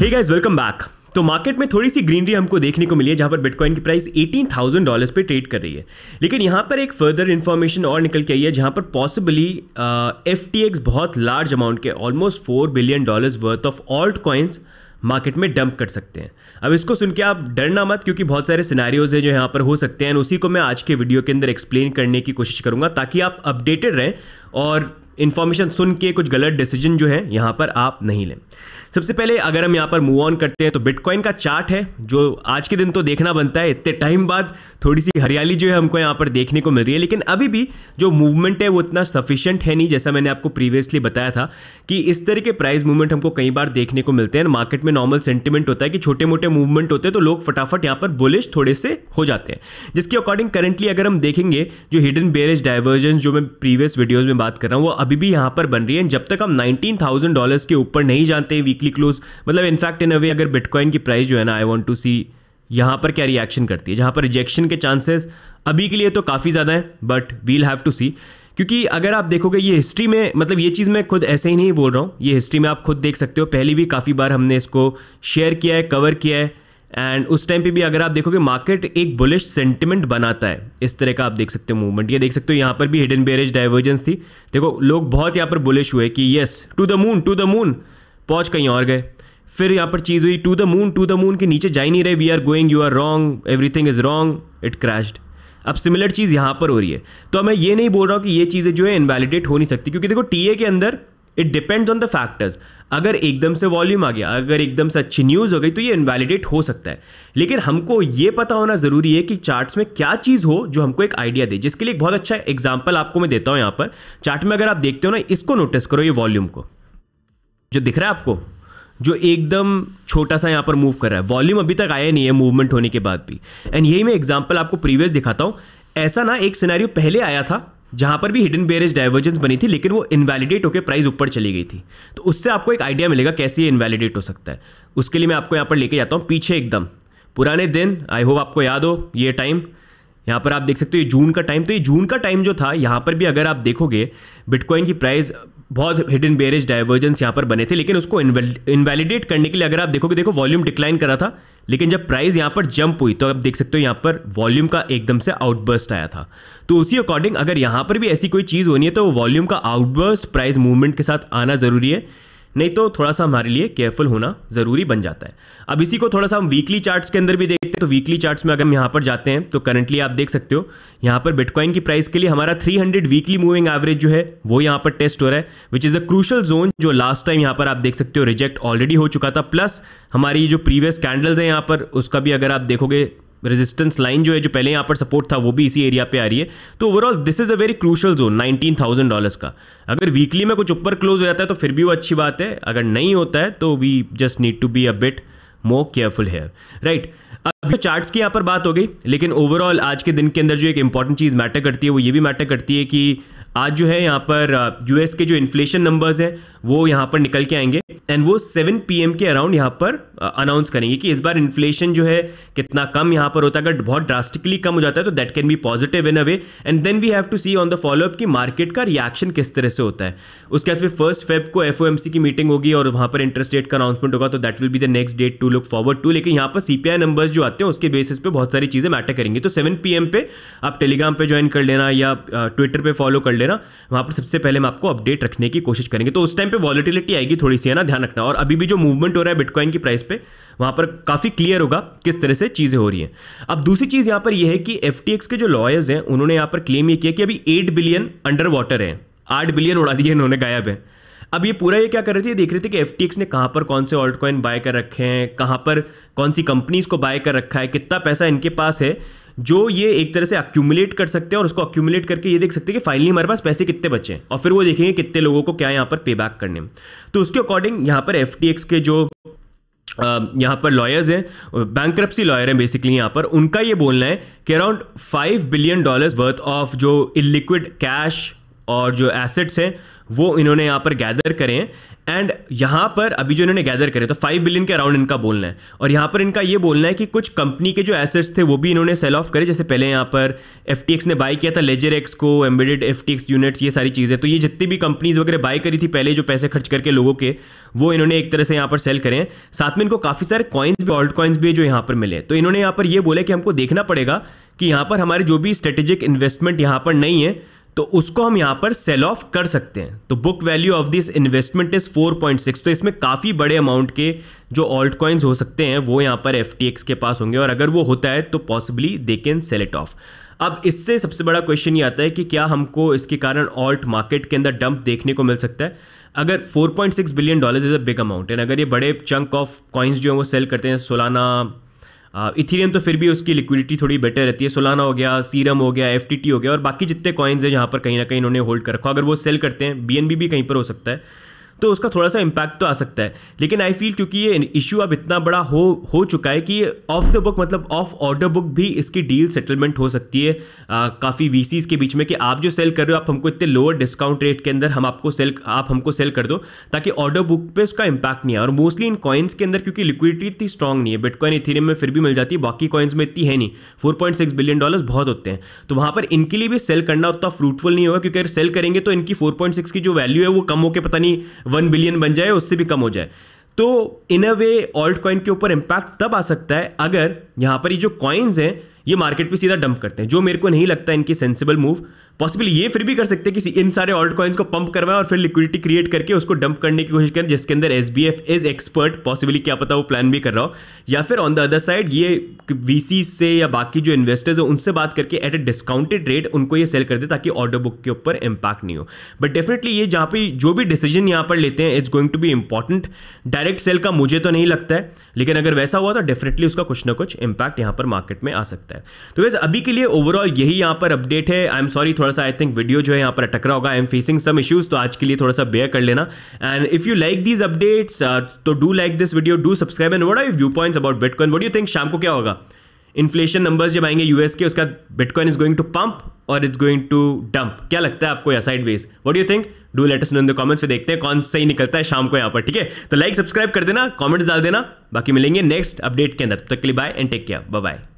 हे guys welcome back तो market में थोड़ी सी ग्रीनरी हमको देखने को मिली है जहां पर बिटकॉइन की प्राइस एटीन थाउजेंड डॉलर्स पे ट्रेड कर रही है लेकिन यहां पर एक फर्दर इन्फॉर्मेशन और निकल के आई है जहां पर पॉसिबली एफ uh, बहुत लार्ज अमाउंट के almost four billion dollars worth of alt coins market में डंप कर सकते हैं अब इसको सुन के आप डरना मत क्योंकि बहुत सारे सिनारियोज हैं जो यहाँ पर हो सकते हैं उसी को मैं आज के वीडियो के अंदर एक्सप्लेन करने की कोशिश करूँगा ताकि आप अपडेटेड रहें और इन्फॉर्मेशन सुन के कुछ गलत डिसीजन जो है यहाँ पर आप नहीं लें सबसे पहले अगर हम यहाँ पर मूव ऑन करते हैं तो बिटकॉइन का चार्ट है जो आज के दिन तो देखना बनता है इतने टाइम बाद थोड़ी सी हरियाली जो है हमको यहाँ पर देखने को मिल रही है लेकिन अभी भी जो मूवमेंट है वो इतना सफिशियंट है नहीं जैसा मैंने आपको प्रीवियसली बताया था कि इस तरह के प्राइस मूवमेंट हमको कई बार देखने को मिलते हैं मार्केट में नॉर्मल सेंटिमेंट होता है कि छोटे मोटे मूवमेंट होते हैं तो लोग फटाफट यहाँ पर बुलिश थोड़े से हो जाते हैं जिसके अकॉर्डिंग करेंटली अगर हम देखेंगे जो हिडन बेरेज डाइवर्जेंस जो मैं प्रीवियस वीडियोज में बात कर रहा हूँ वो अभी भी यहाँ पर बन रही है जब तक हम नाइनटीन डॉलर्स के ऊपर नहीं जानते वीकली डीपली क्लोज मतलब इनफैक्ट इन अ वे अगर बिटकॉइन की प्राइस जो है ना आई वॉन्ट टू सी यहाँ पर क्या रिएक्शन करती है जहाँ पर रिजेक्शन के चांसेस अभी के लिए तो काफ़ी ज़्यादा हैं but we'll have to see क्योंकि अगर आप देखोगे ये हिस्ट्री में मतलब ये चीज़ मैं खुद ऐसे ही नहीं बोल रहा हूँ ये हिस्ट्री में आप खुद देख सकते हो पहली भी काफ़ी बार हमने इसको शेयर किया है कवर किया है एंड उस टाइम पे भी अगर आप देखोगे मार्केट एक बुलिश सेंटिमेंट बनाता है इस तरह का आप देख सकते हो मूवमेंट ये देख सकते हो यहाँ पर भी हिडन बेरेज डाइवर्जेंस थी देखो लोग बहुत यहाँ पर बुलिश हुए कि yes to the moon to the moon पहुंच कहीं और गए फिर यहाँ पर चीज़ हुई to the moon to the moon के नीचे जा ही नहीं रहे we are going you are wrong everything is wrong it crashed अब सिमिलर चीज़ यहाँ पर हो रही है तो मैं ये नहीं बोल रहा हूँ कि ये चीज़ें जो है इनवैलिडेट हो नहीं सकती क्योंकि देखो टी के अंदर it depends on the factors अगर एकदम से वॉल्यूम आ गया अगर एकदम से अच्छी न्यूज़ हो गई तो ये इनवैलिडेट हो सकता है लेकिन हमको ये पता होना ज़रूरी है कि चार्ट्स में क्या चीज़ हो जो हमको एक आइडिया दे जिसके लिए एक बहुत अच्छा एग्जाम्पल आपको मैं देता हूँ यहाँ पर चार्ट में अगर आप देखते हो ना इसको नोटिस करो ये वॉल्यूम को जो दिख रहा है आपको जो एकदम छोटा सा यहाँ पर मूव कर रहा है वॉल्यूम अभी तक आया नहीं है मूवमेंट होने के बाद भी एंड यही मैं एग्जाम्पल आपको प्रीवियस दिखाता हूँ ऐसा ना एक सिनेरियो पहले आया था जहाँ पर भी हिडन बेरेज डाइवर्जेंस बनी थी लेकिन वो इन्वैलिडेट होकर प्राइस ऊपर चली गई थी तो उससे आपको एक आइडिया मिलेगा कैसे ये इनवैलिडेट हो सकता है उसके लिए मैं आपको यहाँ पर लेके जाता हूँ पीछे एकदम पुराने दिन आई होप आपको याद हो ये टाइम यहाँ पर आप देख सकते हो ये जून का टाइम तो ये जून का टाइम जो था यहाँ पर भी अगर आप देखोगे बिटकॉइन की प्राइस बहुत हिडन बेरेज डाइवर्जेंस यहाँ पर बने थे लेकिन उसको इन्वैलिडेट करने के लिए अगर आप देखोगे देखो वॉल्यूम डिक्लाइन करा था लेकिन जब प्राइस यहाँ पर जंप हुई तो आप देख सकते हो यहाँ पर वॉल्यूम का एकदम से आउटबर्स्ट आया था तो उसी अकॉर्डिंग अगर यहाँ पर भी ऐसी कोई चीज़ होनी है तो वॉल्यूम का आउटबर्स्ट प्राइस मूवमेंट के साथ आना जरूरी है नहीं तो थोड़ा सा हमारे लिए केयरफुल होना ज़रूरी बन जाता है अब इसी को थोड़ा सा हम वीकली चार्ट्स के अंदर भी देखते हैं तो वीकली चार्ट्स में अगर हम यहाँ पर जाते हैं तो करंटली आप देख सकते हो यहाँ पर बिटकॉइन की प्राइस के लिए हमारा 300 वीकली मूविंग एवरेज जो है वो यहाँ पर टेस्ट हो रहा है which is a crucial zone जो लास्ट टाइम यहाँ पर आप देख सकते हो रिजेक्ट ऑलरेडी हो चुका था प्लस हमारी जो प्रीवियस कैंडल्स हैं यहाँ पर उसका भी अगर आप देखोगे रेजिस्टेंस लाइन जो है जो पहले यहाँ पर सपोर्ट था वो भी इसी एरिया पे आ रही है तो overall this is a very crucial zone nineteen thousand dollars का अगर वीकली में कुछ ऊपर क्लोज हो जाता है तो फिर भी वो अच्छी बात है अगर नहीं होता है तो we just need to be a bit more careful here right अब तो चार्ट्स की यहाँ पर बात हो गई लेकिन ओवरऑल आज के दिन के अंदर जो एक इंपॉर्टेंट चीज़ मैटर करती है वो ये भी मैटर करती है कि आज जो है यहाँ पर यूएस uh, के जो इन्फ्लेशन नंबर्स हैं वो यहाँ पर निकल के आएंगे एंड वो सेवन पी के अराउंड यहाँ पर अनाउंस करेंगे कि इस बार इन्फ्लेशन जो है कितना कम यहाँ पर होता है अगर बहुत ड्रास्टिकली कम हो जाता है तो that can be positive in a way and then we have to see on the follow up कि मार्केट का रिएक्शन किस तरह से होता है उसके बाद फिर फर्स्ट फेब को एफ की मीटिंग होगी और वहाँ पर इंटरेस्ट रेट का अनाउंसमेंट होगा तो that will be the next date to look forward to लेकिन यहाँ पर सी नंबर्स जो आते हैं उसके बेसिस पे बहुत सारी चीज़ें मैटर करेंगी तो सेवन पी पे आप टेलीग्राम पर ज्वाइन कर लेना या ट्विटर पर फॉलो कर लेना वहाँ पर सबसे पहले हम आपको अपडेट रखने की कोशिश करेंगे तो उस टाइम पर वॉलिटिलिटी आएगी थोड़ी सी है ना ध्यान रखना और अभी भी जो मूवमेंट हो रहा है बिटकॉइन की प्राइस पे वहां पर काफ़ी क्लियर होगा किस तरह से चीज़ें हो रही हैं अब दूसरी चीज़ यहां पर यह है कि एफ के जो लॉयर्स हैं उन्होंने यहां पर क्लेम ये किया कि अभी एट बिलियन अंडर वाटर है आठ बिलियन उड़ा दिए इन्होंने गायब है अब ये पूरा ये क्या कर रहे थे ये देख रहे थे कि एफ ने कहाँ पर कौन से ऑल्ट कॉइन बाय कर रखे हैं कहाँ पर कौन सी कंपनीज़ को बाय कर रखा है कितना पैसा इनके पास है जो ये एक तरह से अक्यूमुलेट कर सकते हैं और उसको अक्यूमुलेट करके ये देख सकते हैं कि फाइनली हमारे पास पैसे कितने बचे हैं और फिर वो देखेंगे कितने लोगों को क्या यहाँ पर पे बैक करने तो उसके अकॉर्डिंग यहाँ पर एफ के जो Um, यहाँ पर लॉयर्स हैं बैंक्रप्सी लॉयर हैं बेसिकली यहाँ पर उनका ये बोलना है कि around five billion dollars worth of जो इलिक्विड कैश और जो एसेट्स हैं वो इन्होंने यहाँ पर गैदर करें एंड यहाँ पर अभी जो इन्होंने गैदर करें तो फाइव बिलियन के अराउंड इनका बोलना है और यहाँ पर इनका ये बोलना है कि कुछ कंपनी के जो एसेट्स थे वो भी इन्होंने सेल ऑफ करे जैसे पहले यहाँ पर एफ ने बाय किया था लेजर एक्स को एम्बेडेड एफ यूनिट्स ये सारी चीज़ें तो ये जितनी भी कंपनीज वगैरह बाई करी थी पहले जो पैसे खर्च करके लोगों के वो इन्होंने एक तरह से यहाँ पर सेल करें साथ में इनको काफ़ी सारे कॉइन्स भी ऑल्ट कॉइन्स भी जो यहाँ पर मिले तो इन्होंने यहाँ पर ये बोला कि हमको देखना पड़ेगा कि यहाँ पर हमारे जो भी स्ट्रेटेजिक इन्वेस्टमेंट यहाँ पर नहीं है तो उसको हम यहाँ पर सेल ऑफ कर सकते हैं तो book value of this investment is 4.6 तो इसमें काफ़ी बड़े अमाउंट के जो ऑल्ट कॉइन्स हो सकते हैं वो यहाँ पर एफ के पास होंगे और अगर वो होता है तो possibly they can sell it off अब इससे सबसे बड़ा क्वेश्चन ये आता है कि क्या हमको इसके कारण ऑल्ट मार्केट के अंदर डंप देखने को मिल सकता है अगर 4.6 billion dollars is a big amount and अगर ये बड़े चंक ऑफ कॉइन्स जो हैं वो सेल करते हैं सोलाना इथीरियम तो फिर भी उसकी लिक्विडिटी थोड़ी बेटर रहती है सोलाना हो गया सीरम हो गया एफ हो गया और बाकी जितने कॉइन्स है जहाँ पर कहीं ना कहीं इन्होंने होल्ड कर रखा अगर वो सेल करते हैं बी भी कहीं पर हो सकता है तो उसका थोड़ा सा इम्पैक्ट तो आ सकता है लेकिन आई फील क्योंकि ये इशू अब इतना बड़ा हो हो चुका है कि ऑफ द बुक मतलब ऑफ ऑर्डर बुक भी इसकी डील सेटलमेंट हो सकती है काफ़ी वी के बीच में कि आप जो सेल कर रहे हो आप हमको इतने लोअर डिस्काउंट रेट के अंदर हम आपको सेल आप हमको सेल कर दो ताकि ऑर्डर बुक पर उसका इम्पैक्ट नहीं आए और मोस्टली इन कॉइन्स के अंदर क्योंकि लिक्विडिटी इतनी स्ट्रॉग नहीं है बिटकॉइन इथेरियम में फिर भी मिल जाती है बाकी कॉइन्स में इतनी है नहीं फोर बिलियन डॉलर्स बहुत होते हैं तो वहाँ पर इनके लिए भी सेल करना उतना फ्रूटफुल नहीं होगा क्योंकि अगर सेल करेंगे तो इनकी फोर की जो वैल्यू है वो कम होकर पता नहीं वन बिलियन बन जाए उससे भी कम हो जाए तो इन अ वे ऑल्ट कॉइन के ऊपर इंपैक्ट तब आ सकता है अगर यहां पर ये जो कॉइन्स हैं ये मार्केट पे सीधा डंप करते हैं जो मेरे को नहीं लगता इनकी सेंसिबल मूव पॉसिबल ये फिर भी कर सकते हैं कि इन सारे ऑल्ट कॉइन्स को पंप करवाएं और फिर लिक्विडिटी क्रिएट करके उसको डंप करने की कोशिश करें जिसके अंदर S B F is expert possibly क्या पता वो प्लान भी कर रहा हो या फिर ऑन द अदर साइड ये वी से या बाकी जो इन्वेस्टर्स हैं उनसे बात करके एट ए डिस्काउंटेड रेट उनको ये सेल कर दे ताकि ऑर्डर बुक के ऊपर इम्पैक्ट नहीं हो बट डेफिनेटली ये जहाँ पे जो भी डिसीजन यहाँ पर लेते हैं it's going to be important direct sale का मुझे तो नहीं लगता है लेकिन अगर वैसा हुआ तो डेफिनेटली उसका कुछ ना कुछ इम्पैक्ट यहाँ पर मार्केट में आ सकता है है तो वैसे अभी के लिए ओवरऑल यही यहाँ पर अपडेट है आई एम सॉरी थोड़ा सा आई थिंक वीडियो जो है यहाँ पर अटक रहा होगा I am facing some issues तो आज के लिए थोड़ा सा बेयर कर लेना and if you like these updates तो do like this video do subscribe and what are view points about bitcoin what you think शाम को क्या होगा इन्फ्लेशन नंबर्स जब आएंगे यूएस के उसका bitcoin is going to pump और इट्स गोइंग टू डंप क्या लगता है आपको या sideways what you think do let know in the comments फिर देखते हैं कौन सही निकलता है शाम को यहाँ पर ठीक है तो लाइक सब्सक्राइब कर देना कॉमेंट्स डाल देना बाकी मिलेंगे नेक्स्ट अपडेट के अंदर तब तक के लिए bye and take care bye bye